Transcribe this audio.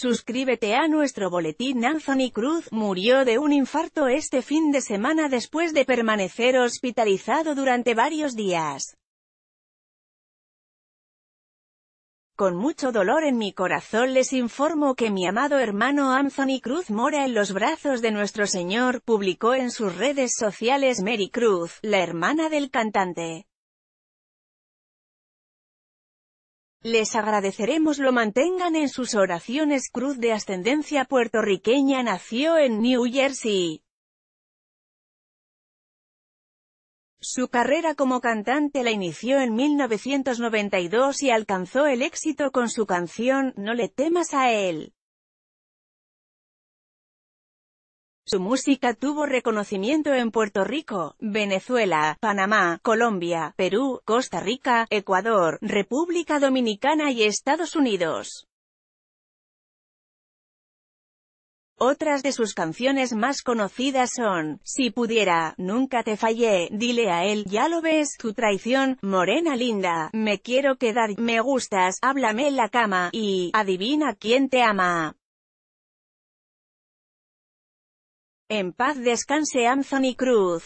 Suscríbete a nuestro boletín Anthony Cruz murió de un infarto este fin de semana después de permanecer hospitalizado durante varios días. Con mucho dolor en mi corazón les informo que mi amado hermano Anthony Cruz mora en los brazos de nuestro Señor, publicó en sus redes sociales Mary Cruz, la hermana del cantante. Les agradeceremos lo mantengan en sus oraciones. Cruz de ascendencia puertorriqueña nació en New Jersey. Su carrera como cantante la inició en 1992 y alcanzó el éxito con su canción No le temas a él. Su música tuvo reconocimiento en Puerto Rico, Venezuela, Panamá, Colombia, Perú, Costa Rica, Ecuador, República Dominicana y Estados Unidos. Otras de sus canciones más conocidas son, Si pudiera, Nunca te fallé, Dile a él, Ya lo ves, Tu traición, Morena linda, Me quiero quedar, Me gustas, Háblame en la cama, y, Adivina quién te ama. En paz descanse Anthony Cruz.